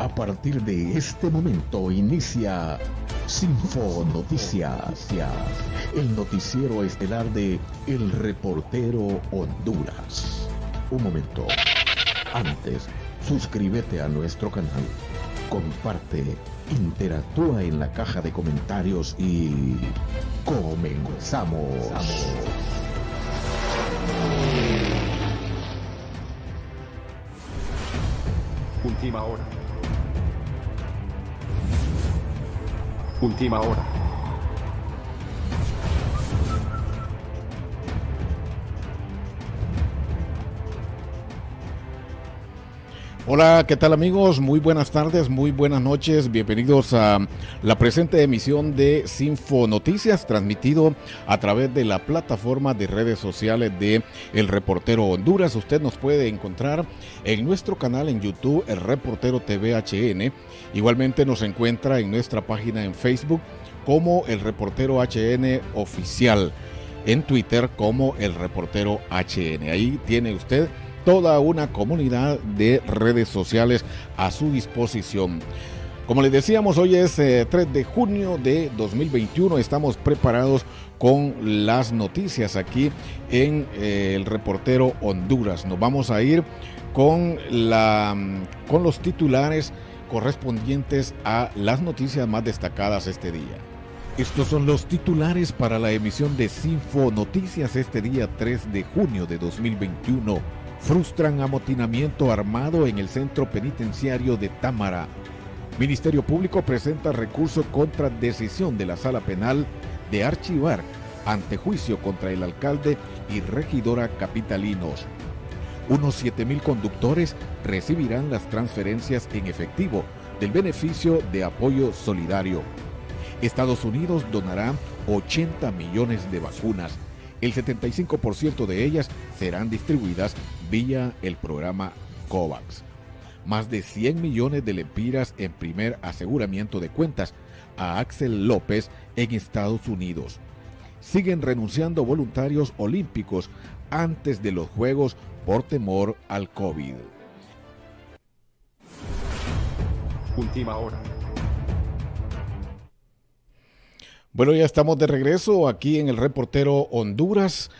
A partir de este momento inicia Sinfo Noticias, el noticiero estelar de El Reportero Honduras. Un momento. Antes, suscríbete a nuestro canal, comparte, interactúa en la caja de comentarios y comenzamos. Última hora Última hora. Hola, ¿qué tal amigos? Muy buenas tardes, muy buenas noches. Bienvenidos a la presente emisión de Sinfo Noticias, transmitido a través de la plataforma de redes sociales de El Reportero Honduras. Usted nos puede encontrar en nuestro canal en YouTube, El Reportero TVHN. Igualmente nos encuentra en nuestra página en Facebook como El Reportero HN Oficial. En Twitter como El Reportero HN. Ahí tiene usted toda una comunidad de redes sociales a su disposición. Como les decíamos, hoy es 3 eh, de junio de 2021, estamos preparados con las noticias aquí en eh, el reportero Honduras. Nos vamos a ir con, la, mm, con los titulares correspondientes a las noticias más destacadas este día. Estos son los titulares para la emisión de Sinfo Noticias este día 3 de junio de 2021 frustran amotinamiento armado en el centro penitenciario de Támara. Ministerio Público presenta recurso contra decisión de la sala penal de archivar ante juicio contra el alcalde y regidora capitalinos. Unos 7.000 conductores recibirán las transferencias en efectivo del beneficio de apoyo solidario. Estados Unidos donará 80 millones de vacunas. El 75% de ellas serán distribuidas vía el programa COVAX. Más de 100 millones de lempiras en primer aseguramiento de cuentas a Axel López en Estados Unidos. Siguen renunciando voluntarios olímpicos antes de los Juegos por temor al COVID. Última hora. Bueno, ya estamos de regreso aquí en el reportero Honduras.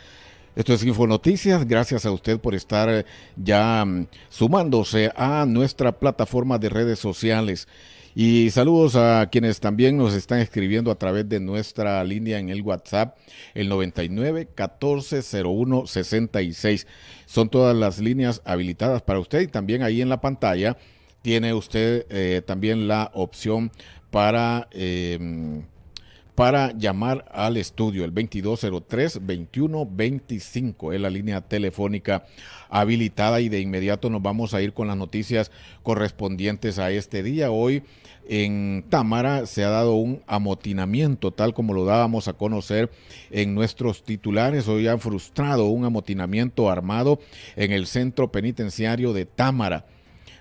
Esto es Infonoticias. Gracias a usted por estar eh, ya mm, sumándose a nuestra plataforma de redes sociales. Y saludos a quienes también nos están escribiendo a través de nuestra línea en el WhatsApp, el 99 14 01 66. Son todas las líneas habilitadas para usted y también ahí en la pantalla tiene usted eh, también la opción para. Eh, para llamar al estudio, el 2203-2125, es la línea telefónica habilitada y de inmediato nos vamos a ir con las noticias correspondientes a este día. Hoy en Támara se ha dado un amotinamiento, tal como lo dábamos a conocer en nuestros titulares. Hoy han frustrado un amotinamiento armado en el centro penitenciario de Támara.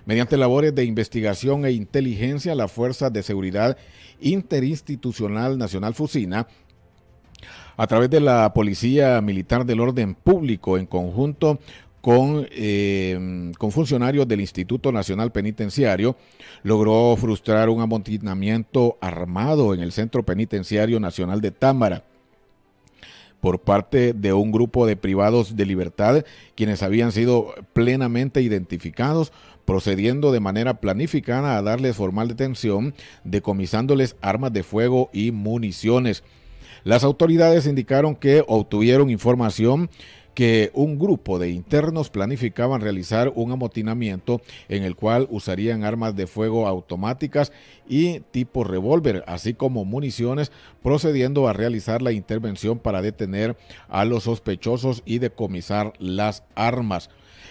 Mediante labores de investigación e inteligencia, la Fuerza de Seguridad Interinstitucional Nacional Fusina a través de la Policía Militar del Orden Público en conjunto con, eh, con, funcionarios del Instituto Nacional Penitenciario, logró frustrar un amotinamiento armado en el Centro Penitenciario Nacional de Támara por parte de un grupo de privados de libertad, quienes habían sido plenamente identificados, procediendo de manera planificada a darles formal detención, decomisándoles armas de fuego y municiones. Las autoridades indicaron que obtuvieron información que un grupo de internos planificaban realizar un amotinamiento en el cual usarían armas de fuego automáticas y tipo revólver, así como municiones, procediendo a realizar la intervención para detener a los sospechosos y decomisar las armas.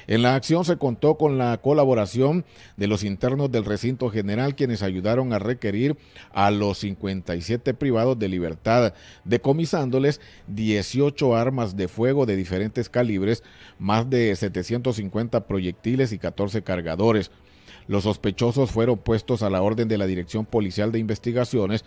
En la acción se contó con la colaboración de los internos del recinto general quienes ayudaron a requerir a los 57 privados de libertad, decomisándoles 18 armas de fuego de diferentes calibres, más de 750 proyectiles y 14 cargadores. Los sospechosos fueron puestos a la orden de la Dirección Policial de Investigaciones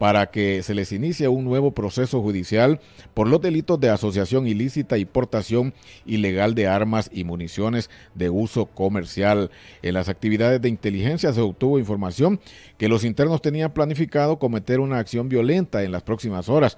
para que se les inicie un nuevo proceso judicial por los delitos de asociación ilícita y portación ilegal de armas y municiones de uso comercial. En las actividades de inteligencia se obtuvo información que los internos tenían planificado cometer una acción violenta en las próximas horas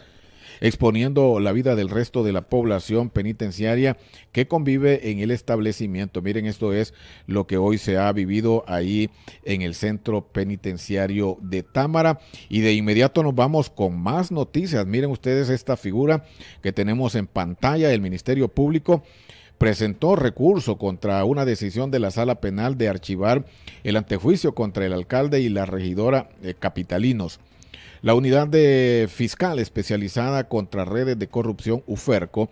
exponiendo la vida del resto de la población penitenciaria que convive en el establecimiento. Miren, esto es lo que hoy se ha vivido ahí en el centro penitenciario de Támara. Y de inmediato nos vamos con más noticias. Miren ustedes esta figura que tenemos en pantalla, el Ministerio Público presentó recurso contra una decisión de la sala penal de archivar el antejuicio contra el alcalde y la regidora eh, capitalinos. La unidad de fiscal especializada contra redes de corrupción UFERCO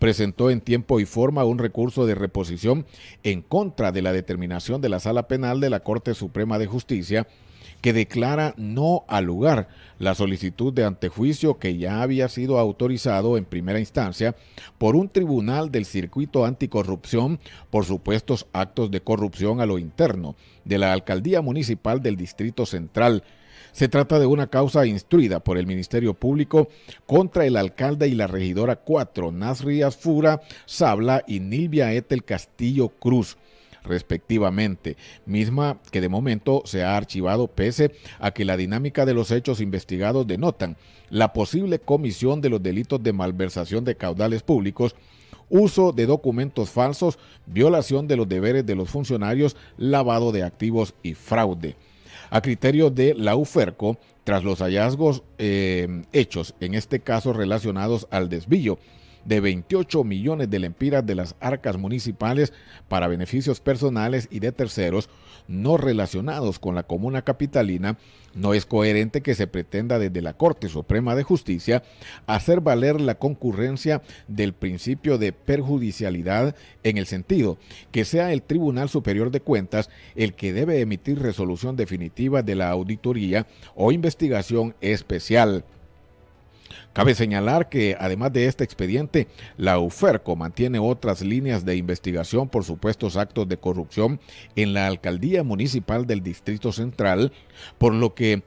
presentó en tiempo y forma un recurso de reposición en contra de la determinación de la Sala Penal de la Corte Suprema de Justicia que declara no al lugar la solicitud de antejuicio que ya había sido autorizado en primera instancia por un tribunal del circuito anticorrupción por supuestos actos de corrupción a lo interno de la alcaldía municipal del Distrito Central se trata de una causa instruida por el Ministerio Público contra el alcalde y la regidora 4, rías Fura Sabla y Nilvia Etel Castillo Cruz respectivamente, misma que de momento se ha archivado pese a que la dinámica de los hechos investigados denotan la posible comisión de los delitos de malversación de caudales públicos, uso de documentos falsos, violación de los deberes de los funcionarios, lavado de activos y fraude. A criterio de la UFERCO, tras los hallazgos eh, hechos, en este caso relacionados al desvío de 28 millones de lempiras de las arcas municipales para beneficios personales y de terceros no relacionados con la comuna capitalina, no es coherente que se pretenda desde la Corte Suprema de Justicia hacer valer la concurrencia del principio de perjudicialidad en el sentido que sea el Tribunal Superior de Cuentas el que debe emitir resolución definitiva de la auditoría o investigación especial. Cabe señalar que además de este expediente, la UFERCO mantiene otras líneas de investigación por supuestos actos de corrupción en la alcaldía municipal del Distrito Central, por lo que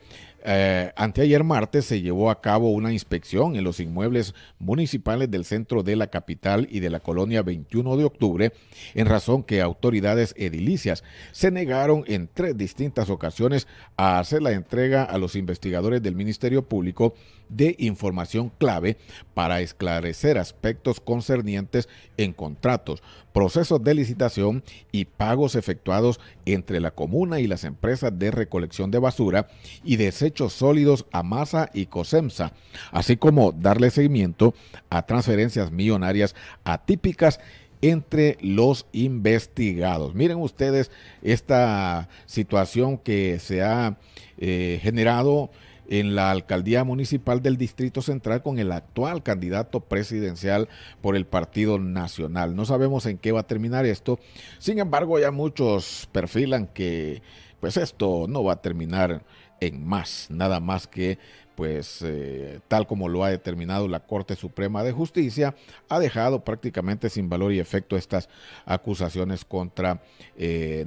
eh, anteayer martes se llevó a cabo una inspección en los inmuebles municipales del centro de la capital y de la colonia 21 de octubre, en razón que autoridades edilicias se negaron en tres distintas ocasiones a hacer la entrega a los investigadores del Ministerio Público de información clave para esclarecer aspectos concernientes en contratos, procesos de licitación y pagos efectuados entre la comuna y las empresas de recolección de basura y desechos sólidos a masa y COSEMSA, así como darle seguimiento a transferencias millonarias atípicas entre los investigados. Miren ustedes esta situación que se ha eh, generado en la alcaldía municipal del Distrito Central con el actual candidato presidencial por el Partido Nacional. No sabemos en qué va a terminar esto. Sin embargo, ya muchos perfilan que pues esto no va a terminar en más, nada más que pues eh, tal como lo ha determinado la Corte Suprema de Justicia, ha dejado prácticamente sin valor y efecto estas acusaciones contra eh,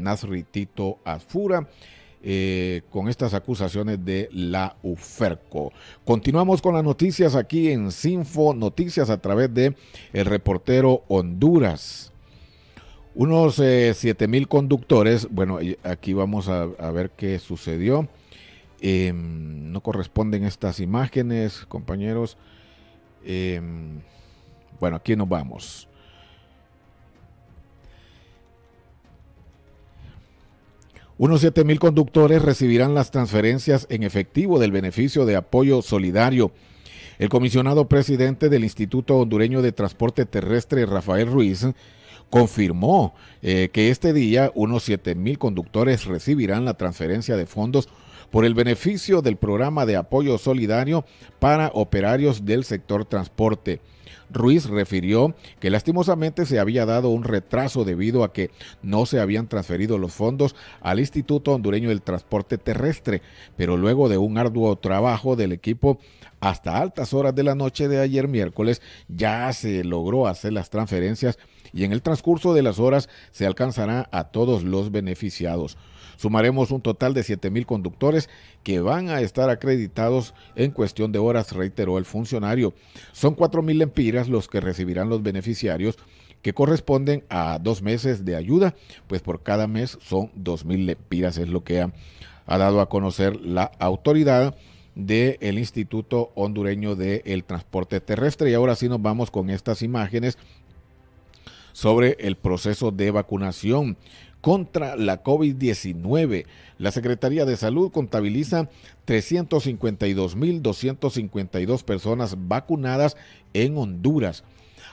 Tito Azfura. Eh, con estas acusaciones de la UFERCO. Continuamos con las noticias aquí en Sinfo Noticias a través de el reportero Honduras. Unos 7000 eh, mil conductores, bueno, aquí vamos a, ver qué sucedió. Em, no corresponden estas imágenes, compañeros. Em, bueno, aquí nos vamos. Unos 7.000 conductores recibirán las transferencias en efectivo del beneficio de apoyo solidario. El comisionado presidente del Instituto Hondureño de Transporte Terrestre, Rafael Ruiz, confirmó eh, que este día unos 7.000 conductores recibirán la transferencia de fondos por el beneficio del programa de apoyo solidario para operarios del sector transporte. Ruiz refirió que lastimosamente se había dado un retraso debido a que no se habían transferido los fondos al Instituto Hondureño del Transporte Terrestre, pero luego de un arduo trabajo del equipo hasta altas horas de la noche de ayer miércoles ya se logró hacer las transferencias y en el transcurso de las horas se alcanzará a todos los beneficiados. Sumaremos un total de 7.000 conductores que van a estar acreditados en cuestión de horas, reiteró el funcionario. Son 4.000 lempiras los que recibirán los beneficiarios que corresponden a dos meses de ayuda, pues por cada mes son 2.000 lempiras, es lo que ha, dado a conocer la autoridad del el Instituto Hondureño del Transporte Terrestre. Y ahora sí nos vamos con estas imágenes sobre el proceso de vacunación contra la COVID-19. La Secretaría de Salud contabiliza 352.252 personas vacunadas en Honduras.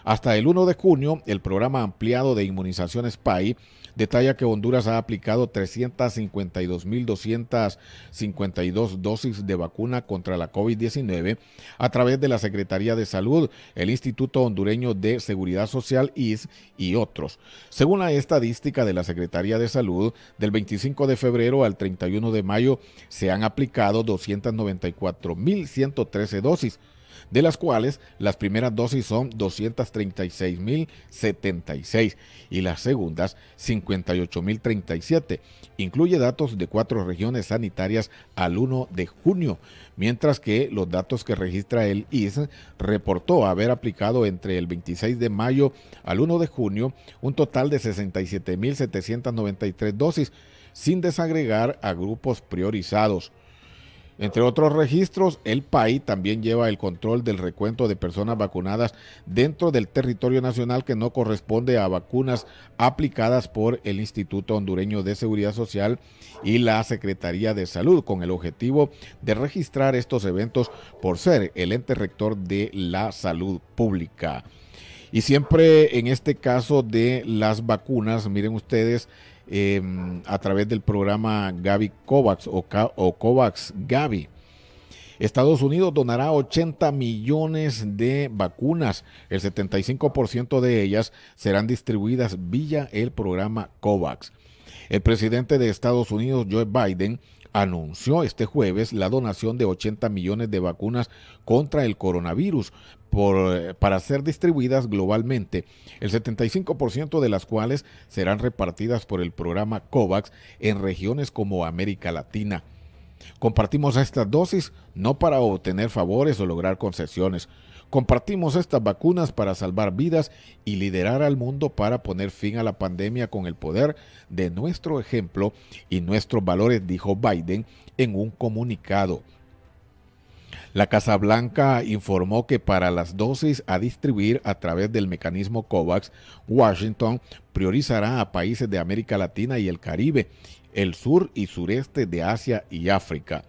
Hasta el 1 de junio, el programa ampliado de inmunizaciones PAI detalla que Honduras ha aplicado 352.252 dosis de vacuna contra la COVID-19 a través de la Secretaría de Salud, el Instituto Hondureño de Seguridad Social, IS, y otros. Según la estadística de la Secretaría de Salud, del 25 de febrero al 31 de mayo se han aplicado 294.113 dosis de las cuales las primeras dosis son 236.076 y las segundas 58.037. Incluye datos de cuatro regiones sanitarias al 1 de junio, mientras que los datos que registra el IS reportó haber aplicado entre el 26 de mayo al 1 de junio un total de 67.793 dosis, sin desagregar a grupos priorizados. Entre otros registros, el PAI también lleva el control del recuento de personas vacunadas dentro del territorio nacional que no corresponde a vacunas aplicadas por el Instituto Hondureño de Seguridad Social y la Secretaría de Salud, con el objetivo de registrar estos eventos por ser el ente rector de la salud pública. Y siempre en este caso de las vacunas, miren ustedes, Em, a través del programa Gavi Kovacs o, Kovacs Estados Unidos donará 80 millones de vacunas. El 75% de ellas serán distribuidas vía el programa COVAX. El presidente de Estados Unidos, Joe Biden, anunció este jueves la donación de 80 millones de vacunas contra el coronavirus eh, para ser distribuidas globalmente, el 75% de las cuales serán repartidas por el programa COVAX en regiones como América Latina. Compartimos estas dosis no para obtener favores o lograr concesiones, Compartimos estas vacunas para salvar vidas y liderar al mundo para poner fin a la pandemia con el poder de nuestro ejemplo y nuestros valores, dijo Biden en un comunicado. La Casa Blanca informó que para las dosis a distribuir a través del mecanismo COVAX, Washington priorizará a países de América Latina y el Caribe, el sur y sureste de Asia y África.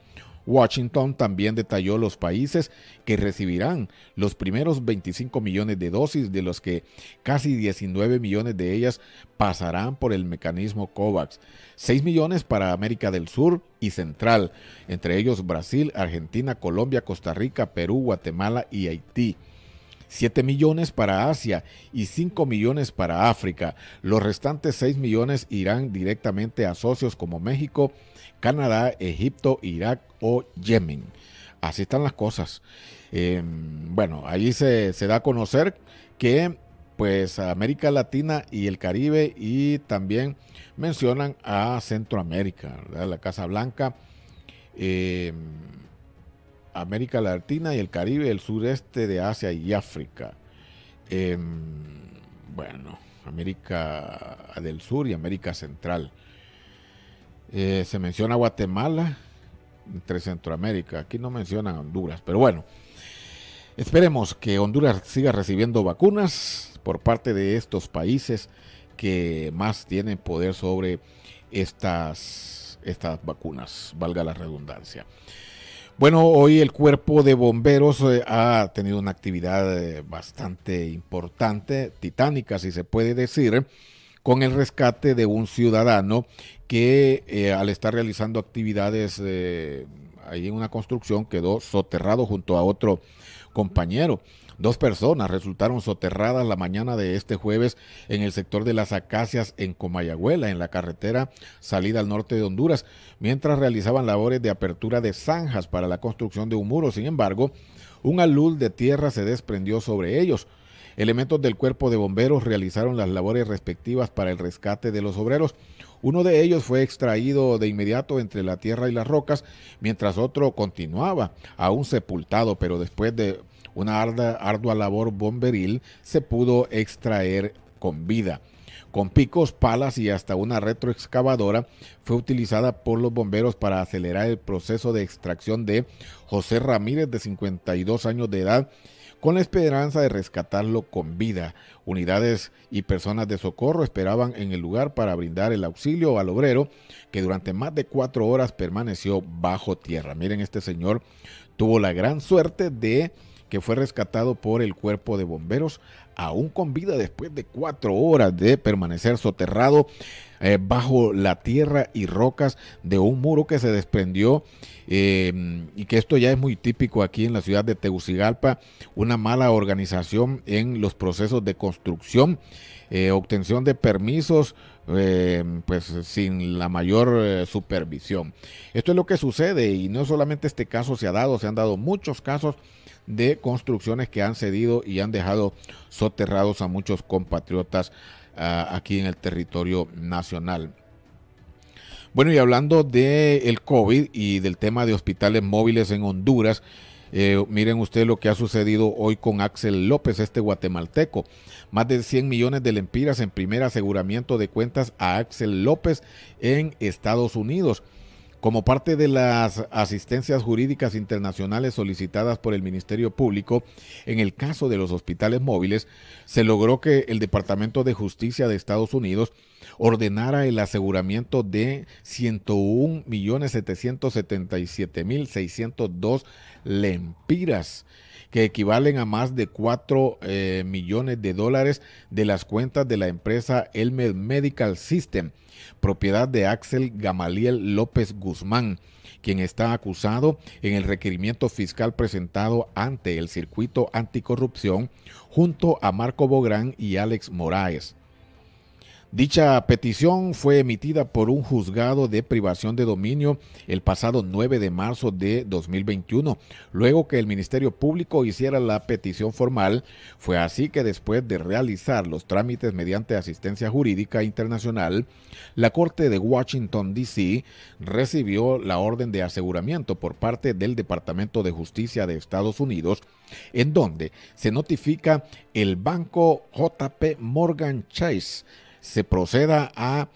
Washington también detalló los países que recibirán los primeros 25 millones de dosis, de los que casi 19 millones de ellas pasarán por el mecanismo COVAX, 6 millones para América del Sur y Central, entre ellos Brasil, Argentina, Colombia, Costa Rica, Perú, Guatemala y Haití. 7 millones para Asia y 5 millones para África. Los restantes 6 millones irán directamente a socios como México, Canadá, Egipto, Irak o Yemen. Así están las cosas. Em, bueno, allí se, da a conocer que pues América Latina y el Caribe y también mencionan a Centroamérica, ¿verdad? la Casa Blanca. Em, América Latina y el Caribe, el sureste de Asia y África. Em, bueno, América del Sur y América Central. Eh, se menciona Guatemala entre Centroamérica. Aquí no mencionan Honduras, pero bueno. Esperemos que Honduras siga recibiendo vacunas por parte de estos países que más tienen poder sobre estas, estas vacunas, valga la redundancia. Bueno, hoy el cuerpo de bomberos eh, ha tenido una actividad eh, bastante importante, titánica si se puede decir, con el rescate de un ciudadano que eh, al estar realizando actividades ahí en una construcción quedó soterrado junto a otro compañero. Dos personas resultaron soterradas la mañana de este jueves en el sector de las Acacias en Comayagüela, en la carretera salida al norte de Honduras, mientras realizaban labores de apertura de zanjas para la construcción de un muro. Sin embargo, un alud de tierra se desprendió sobre ellos. Elementos del cuerpo de bomberos realizaron las labores respectivas para el rescate de los obreros. Uno de ellos fue extraído de inmediato entre la tierra y las rocas, mientras otro continuaba aún sepultado, pero después de una ardua labor bomberil se pudo extraer con vida. Con picos, palas y hasta una retroexcavadora fue utilizada por los bomberos para acelerar el proceso de extracción de José Ramírez de 52 años de edad con la esperanza de rescatarlo con vida. Unidades y personas de socorro esperaban en el lugar para brindar el auxilio al obrero que durante más de cuatro horas permaneció bajo tierra. Miren, este señor tuvo la gran suerte de que fue rescatado por el cuerpo de bomberos aún con vida después de cuatro horas de permanecer soterrado eh, bajo la tierra y rocas de un muro que se desprendió em, y que esto ya es muy típico aquí en la ciudad de Tegucigalpa, una mala organización en los procesos de construcción, eh, obtención de permisos, em, pues sin la mayor eh, supervisión. Esto es lo que sucede y no solamente este caso se ha dado, se han dado muchos casos de construcciones que han cedido y han dejado soterrados a muchos compatriotas ah, aquí en el territorio nacional. Bueno, y hablando del el COVID y del tema de hospitales móviles en Honduras, eh, miren ustedes lo que ha sucedido hoy con Axel López, este guatemalteco. Más de 100 millones de lempiras en primer aseguramiento de cuentas a Axel López en Estados Unidos. Como parte de las asistencias jurídicas internacionales solicitadas por el Ministerio Público, en el caso de los hospitales móviles, se logró que el Departamento de Justicia de Estados Unidos ordenara el aseguramiento de 101.777.602 lempiras, que equivalen a más de 4 eh, millones de dólares de las cuentas de la empresa Elmed Medical System propiedad de Axel Gamaliel López Guzmán, quien está acusado en el requerimiento fiscal presentado ante el circuito anticorrupción junto a Marco Bográn y Alex Moraes. Dicha petición fue emitida por un juzgado de privación de dominio el pasado 9 de marzo de 2021, luego que el Ministerio Público hiciera la petición formal. Fue así que después de realizar los trámites mediante asistencia jurídica internacional, la Corte de Washington, D.C. recibió la orden de aseguramiento por parte del Departamento de Justicia de Estados Unidos, en donde se notifica el banco JP Morgan Chase se proceda a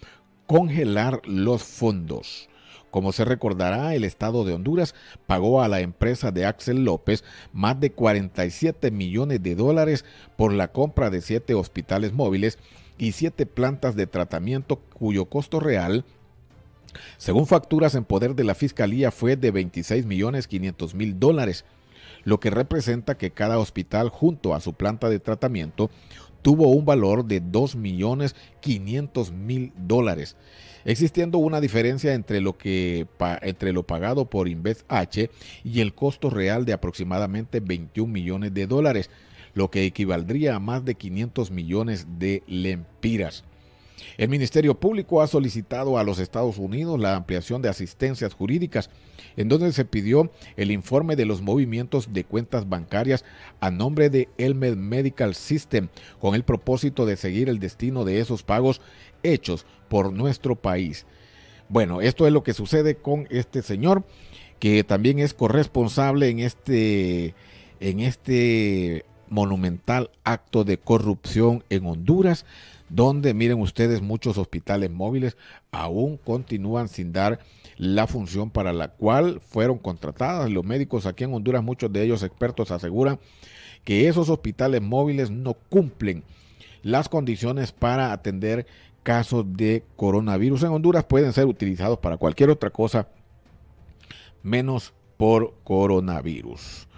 congelar los fondos. Como se recordará, el Estado de Honduras pagó a la empresa de Axel López más de 47 millones de dólares por la compra de siete hospitales móviles y siete plantas de tratamiento cuyo costo real según facturas en poder de la Fiscalía fue de 26 millones 500 mil dólares, lo que representa que cada hospital junto a su planta de tratamiento tuvo un valor de 2.500.000 dólares, existiendo una diferencia entre lo, que, entre lo pagado por H y el costo real de aproximadamente 21 millones de dólares, lo que equivaldría a más de 500 millones de lempiras. El Ministerio Público ha solicitado a los Estados Unidos la ampliación de asistencias jurídicas, en donde se pidió el informe de los movimientos de cuentas bancarias a nombre de Elmed Medical System, con el propósito de seguir el destino de esos pagos hechos por nuestro país. Bueno, esto es lo que sucede con este señor, que también es corresponsable en este, en este monumental acto de corrupción en Honduras donde miren ustedes muchos hospitales móviles aún continúan sin dar la función para la cual fueron contratadas. Los médicos aquí en Honduras, muchos de ellos expertos, aseguran que esos hospitales móviles no cumplen las condiciones para atender casos de coronavirus en Honduras pueden ser utilizados para cualquier otra cosa menos por coronavirus.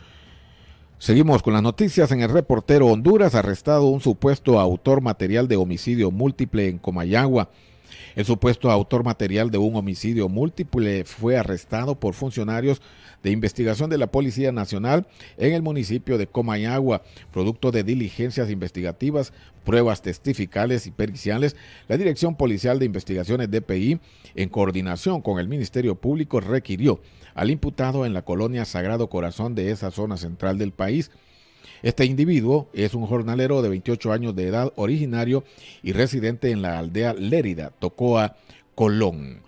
Seguimos con las noticias. En el reportero Honduras, arrestado un supuesto autor material de homicidio múltiple en Comayagua. El supuesto autor material de un homicidio múltiple fue arrestado por funcionarios de investigación de la Policía Nacional en el municipio de Comayagua, producto de diligencias investigativas, pruebas testificales y periciales. La Dirección Policial de Investigaciones DPI, en coordinación con el Ministerio Público, requirió al imputado en la colonia Sagrado Corazón de esa zona central del país este individuo es un jornalero de 28 años de edad, originario y residente en la aldea Lérida, Tocoa, Colón.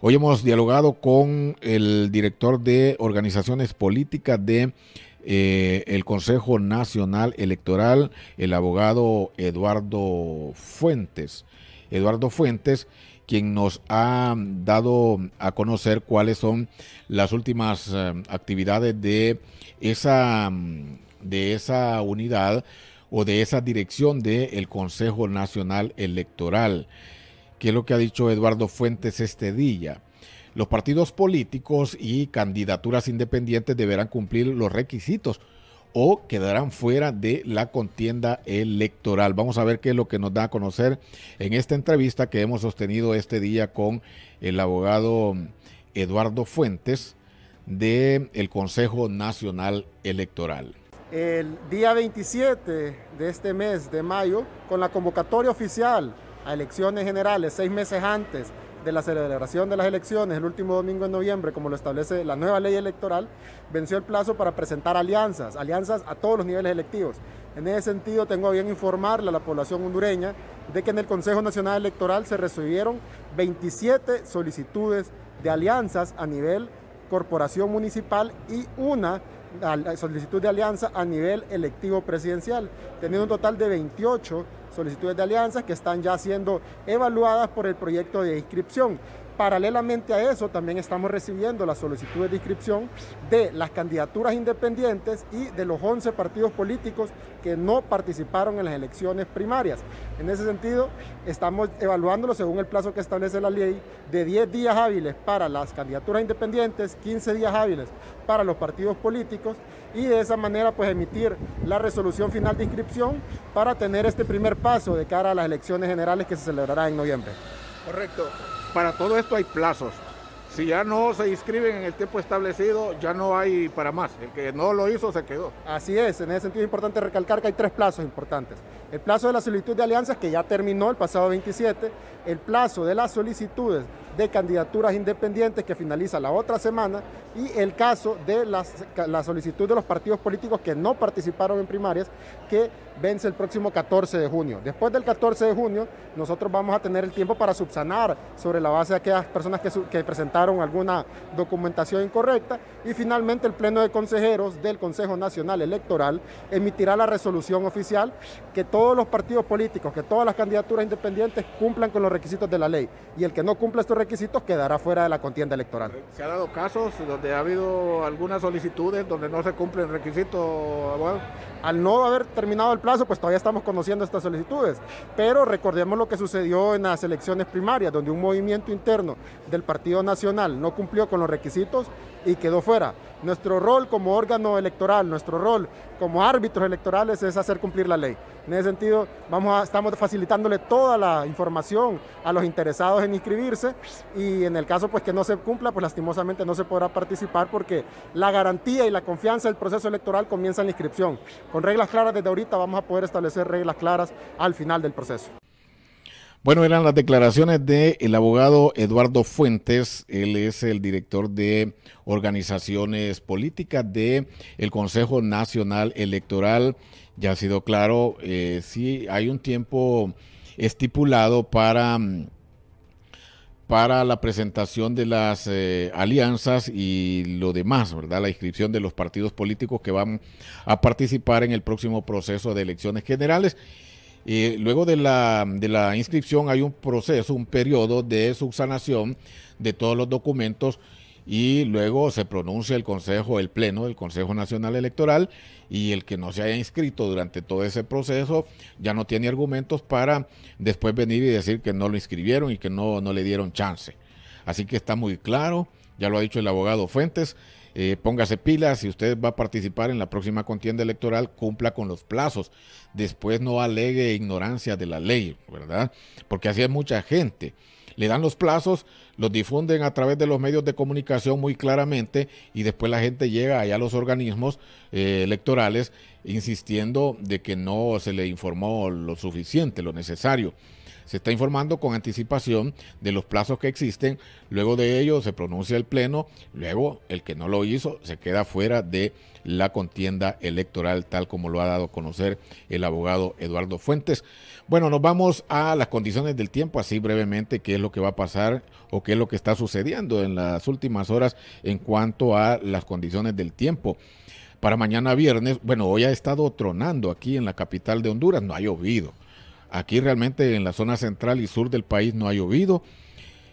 Hoy hemos dialogado con el director de organizaciones políticas de eh, el Consejo Nacional Electoral, el abogado Eduardo Fuentes. Eduardo Fuentes, quien nos ha dado a conocer cuáles son las últimas eh, actividades de esa mm, de esa unidad o de esa dirección del Consejo Nacional Electoral, qué es lo que ha dicho Eduardo Fuentes este día, Los partidos políticos y candidaturas independientes deberán cumplir los requisitos o quedarán fuera de la contienda electoral. Vamos a ver qué es lo que nos da a conocer en esta entrevista que hemos sostenido este día con el abogado Eduardo Fuentes del el Consejo Nacional Electoral el día 27 de este mes de mayo con la convocatoria oficial a elecciones generales seis meses antes de la celebración de las elecciones el último domingo de noviembre, como lo establece la nueva ley electoral, venció el plazo para presentar alianzas, alianzas a todos los niveles electivos. En ese sentido, tengo bien informarle a la población hondureña de que en el Consejo Nacional Electoral se recibieron 27 solicitudes de alianzas a nivel corporación municipal y una solicitud de alianza a nivel electivo presidencial, teniendo un total de 28 solicitudes de alianza que están ya siendo evaluadas por el proyecto de inscripción. Paralelamente a eso, también estamos recibiendo las solicitudes de inscripción de las candidaturas independientes y de los 11 partidos políticos que no participaron en las elecciones primarias. En ese sentido, estamos evaluándolo según el plazo que establece la ley de 10 días hábiles para las candidaturas independientes, 15 días hábiles para los partidos políticos y de esa manera pues emitir la resolución final de inscripción para tener este primer paso de cara a las elecciones generales que se celebrará en noviembre. Correcto. Para todo esto hay plazos. Si ya no se inscriben en el tiempo establecido, ya no hay para más. El que no lo hizo se quedó. Así es, en ese sentido es importante recalcar que hay tres plazos importantes. El plazo de la solicitud de alianzas, que ya terminó el pasado 27, el plazo de las solicitudes de candidaturas independientes que finaliza la otra semana y el caso de la solicitud de los partidos políticos que no participaron en primarias que vence el próximo 14 de junio. Después del 14 de junio nosotros vamos a tener el tiempo para subsanar sobre la base de aquellas personas que, presentaron alguna documentación incorrecta y finalmente el Pleno de Consejeros del Consejo Nacional Electoral emitirá la resolución oficial que todos los partidos políticos, que todas las candidaturas independientes cumplan con los requisitos de la ley y el que no cumpla estos requisitos requisitos quedará fuera de la contienda electoral. ¿Se ha dado casos donde ha habido algunas solicitudes donde no se cumplen requisitos, abogado? Al no haber terminado el plazo, pues todavía estamos conociendo estas solicitudes. Pero recordemos lo que sucedió en las elecciones primarias, donde un movimiento interno del Partido Nacional no cumplió con los requisitos y quedó fuera. Nuestro rol como órgano electoral, nuestro rol como árbitros electorales es hacer cumplir la ley. En ese sentido, vamos estamos facilitándole toda la información a los interesados en inscribirse y en el caso pues que no se cumpla, pues lastimosamente no se podrá participar porque la garantía y la confianza del proceso electoral comienza en la inscripción con reglas claras desde ahorita vamos a poder establecer reglas claras al final del proceso. Bueno, eran las declaraciones del abogado Eduardo Fuentes. Él es el director de organizaciones políticas del el Consejo Nacional Electoral. Ya ha sido claro, si eh, sí hay un tiempo estipulado para mm, para la presentación de las eh, alianzas y lo demás, ¿verdad? La inscripción de los partidos políticos que van a participar en el próximo proceso de elecciones generales. Eh, luego de la, de la inscripción hay un proceso, un periodo de subsanación de todos los documentos y luego se pronuncia el Consejo, el Pleno del Consejo Nacional Electoral y el que no se haya inscrito durante todo ese proceso ya no tiene argumentos para después venir y decir que no lo inscribieron y que no, no le dieron chance. Así que está muy claro, ya lo ha dicho el abogado Fuentes, eh, póngase pilas, si usted va a participar en la próxima contienda electoral, cumpla con los plazos, después no alegue ignorancia de la ley, ¿verdad? Porque así es mucha gente le dan los plazos, los difunden a través de los medios de comunicación muy claramente y después la gente llega allá a los organismos eh, electorales insistiendo de que no se le informó lo suficiente, lo necesario se está informando con anticipación de los plazos que existen, luego de ello se pronuncia el Pleno, luego el que no lo hizo se queda fuera de la contienda electoral tal como lo ha dado a conocer el abogado Eduardo Fuentes. Bueno, nos vamos a las condiciones del tiempo, así brevemente, qué es lo que va a pasar o qué es lo que está sucediendo en las últimas horas en cuanto a las condiciones del tiempo para mañana viernes, bueno, hoy ha estado tronando aquí en la capital de Honduras, no ha llovido, Aquí realmente en la zona central y sur del país no ha llovido.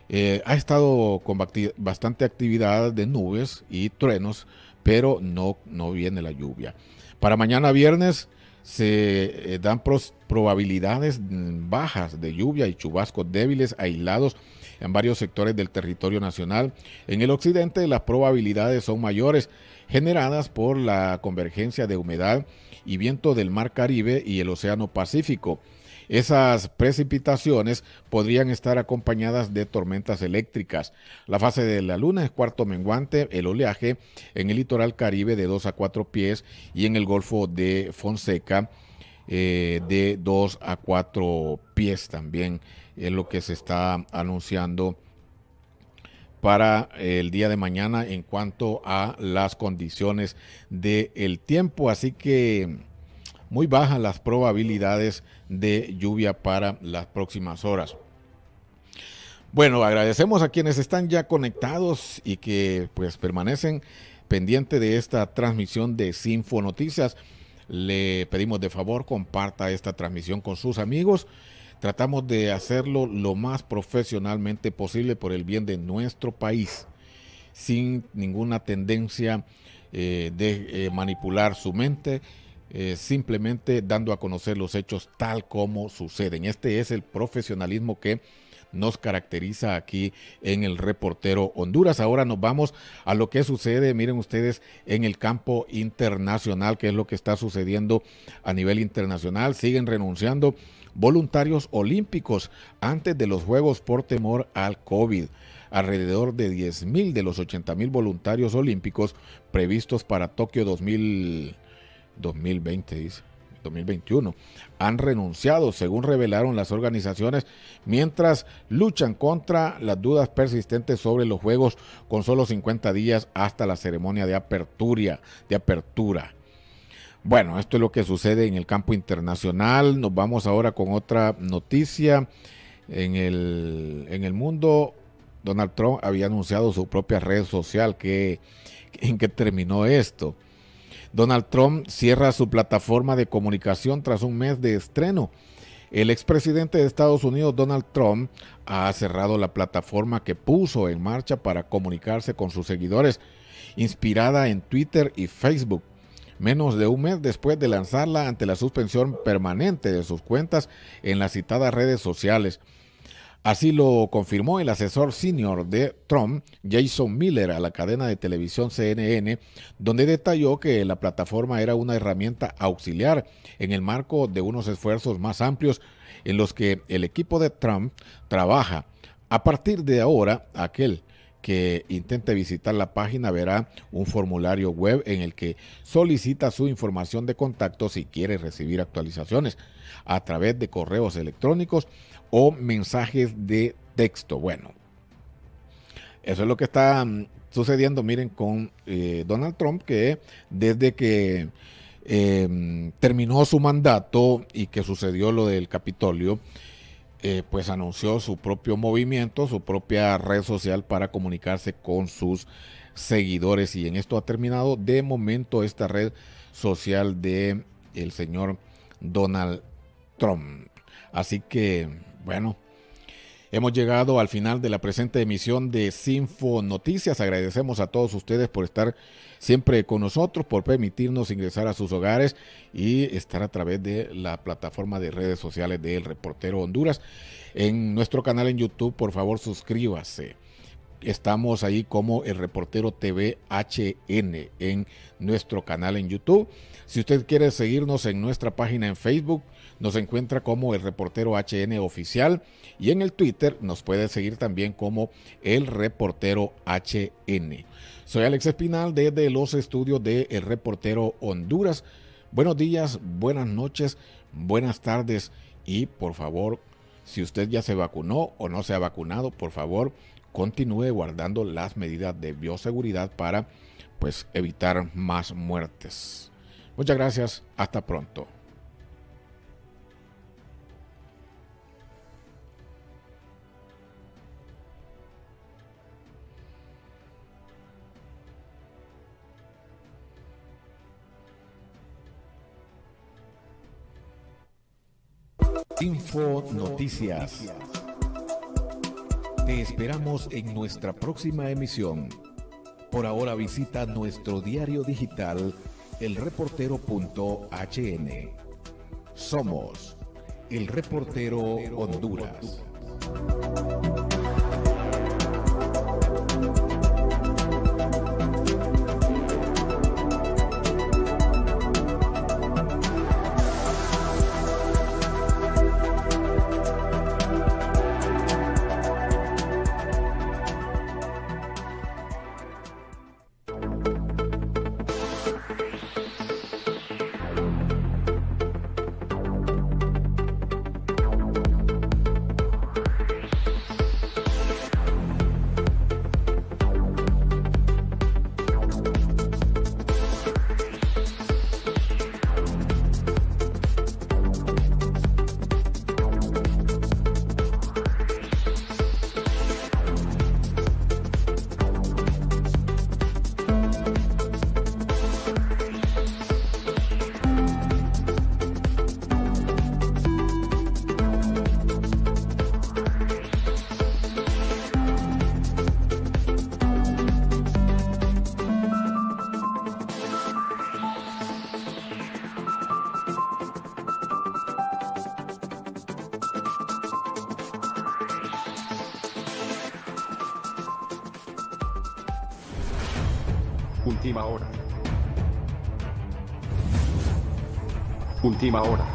Eh, ha estado con bastante actividad de nubes y truenos, pero no, no viene la lluvia. Para mañana viernes se eh, dan probabilidades bajas de lluvia y chubascos débiles aislados en varios sectores del territorio nacional. En el occidente las probabilidades son mayores, generadas por la convergencia de humedad y viento del Mar Caribe y el Océano Pacífico. Esas precipitaciones podrían estar acompañadas de tormentas eléctricas. La fase de la luna es cuarto menguante, el oleaje en el litoral caribe de 2 a 4 pies y en el Golfo de Fonseca eh, de 2 a 4 pies también es lo que se está anunciando para el día de mañana en cuanto a las condiciones del tiempo. Así que muy bajas las probabilidades de lluvia para las próximas horas. Bueno, agradecemos a quienes están ya conectados y que pues permanecen pendiente de esta transmisión de Sinfo Noticias. Le pedimos de favor comparta esta transmisión con sus amigos. Tratamos de hacerlo lo más profesionalmente posible por el bien de nuestro país, sin ninguna tendencia eh, de eh, manipular su mente, eh, simplemente dando a conocer los hechos tal como suceden. Este es el profesionalismo que nos caracteriza aquí en el reportero Honduras. Ahora nos vamos a lo que sucede, miren ustedes, en el campo internacional, que es lo que está sucediendo a nivel internacional. Siguen renunciando voluntarios olímpicos antes de los Juegos por temor al COVID. Alrededor de mil de los mil voluntarios olímpicos previstos para Tokio 2020 2020, dice. 2021 han renunciado, según revelaron las organizaciones, mientras luchan contra las dudas persistentes sobre los juegos con solo 50 días hasta la ceremonia de apertura, de apertura. Bueno, esto es lo que sucede en el campo internacional. Nos vamos ahora con otra noticia. En el, en el mundo, Donald Trump había anunciado su propia red social que, en que terminó esto. Donald Trump cierra su plataforma de comunicación tras un mes de estreno. El expresidente de Estados Unidos, Donald Trump, ha cerrado la plataforma que puso en marcha para comunicarse con sus seguidores, inspirada en Twitter y Facebook. Menos de un mes después de lanzarla ante la suspensión permanente de sus cuentas en las citadas redes sociales, Así lo confirmó el asesor senior de Trump, Jason Miller, a la cadena de televisión CNN, donde detalló que la plataforma era una herramienta auxiliar en el marco de unos esfuerzos más amplios en los que el equipo de Trump trabaja. A partir de ahora, aquel que intente visitar la página verá un formulario web en el que solicita su información de contacto si quiere recibir actualizaciones a través de correos electrónicos o mensajes de texto. Bueno, eso es lo que está mm, sucediendo, miren, con eh, Donald Trump, que desde que em, terminó su mandato y que sucedió lo del Capitolio, eh, pues anunció su propio movimiento, su propia red social para comunicarse con sus seguidores. Y en esto ha terminado de momento esta red social de el señor Donald Trump. Así que bueno, hemos llegado al final de la presente emisión de Sinfo Noticias. Agradecemos a todos ustedes por estar siempre con nosotros, por permitirnos ingresar a sus hogares y estar a través de la plataforma de redes sociales del Reportero Honduras. En nuestro canal en YouTube, por favor, suscríbase. Estamos ahí como el Reportero TVHN en nuestro canal en YouTube. Si usted quiere seguirnos en nuestra página en Facebook, nos encuentra como el reportero HN oficial y en el Twitter nos puede seguir también como el reportero HN. Soy Alex Espinal desde los estudios de El Reportero Honduras. Buenos días, buenas noches, buenas tardes y por favor, si usted ya se vacunó o no se ha vacunado, por favor, continúe guardando las medidas de bioseguridad para pues evitar más muertes. Muchas gracias, hasta pronto. Info Noticias. Te esperamos en nuestra próxima emisión. Por ahora visita nuestro diario digital elreportero.hn. Somos El Reportero Honduras. última hora.